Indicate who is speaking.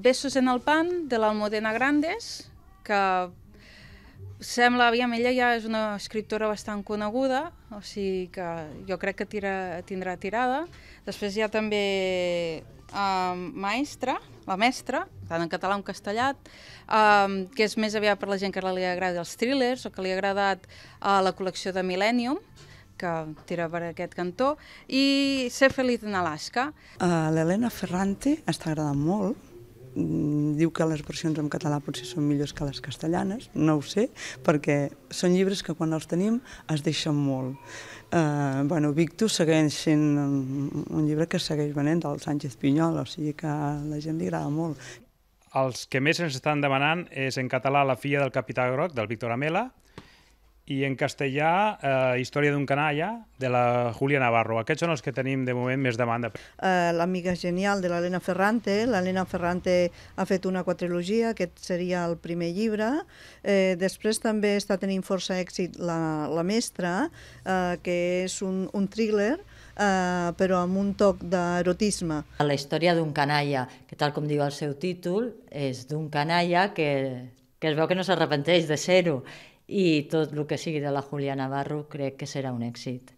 Speaker 1: Besos en el pan, de l'Almodena Grandes, que sembla, aviam, ella ja és una escriptora bastant coneguda, o sigui que jo crec que tira, tindrà tirada. Després hi ha també eh, Maestra, la mestra, tant en català com en castellà, eh, que és més aviat per la gent que li agrada els thrillers o que li ha agradat eh, la col·lecció de Millennium, que tira per aquest cantó, i Ser feliç en Alaska.
Speaker 2: Uh, eh, L'Helena Ferrante està agradant molt, Mm, diu que les versions en català potser són millors que les castellanes, no ho sé, perquè són llibres que quan els tenim es deixen molt. Eh, bueno, Victus segueix sent un llibre que segueix venent del Sánchez Pinyol, o sigui que a la gent li agrada molt.
Speaker 3: Els que més ens estan demanant és en català La filla del capità groc, del Víctor Amela, i en castellà eh, Història d'un canalla de la Julia Navarro. Aquests són els que tenim de moment més demanda.
Speaker 4: Eh, L'amiga genial de l'Helena Ferrante. L'Helena Ferrante ha fet una quadrilogia, aquest seria el primer llibre. Eh, després també està tenint força èxit La, la mestra, eh, que és un, un thriller Uh, però amb un toc d'erotisme. La
Speaker 5: història d'un canalla, que tal com diu el seu títol, és d'un canalla que, que es veu que no s'arrepenteix de ser-ho i tot el que sigui de la Julià Navarro crec que serà un èxit.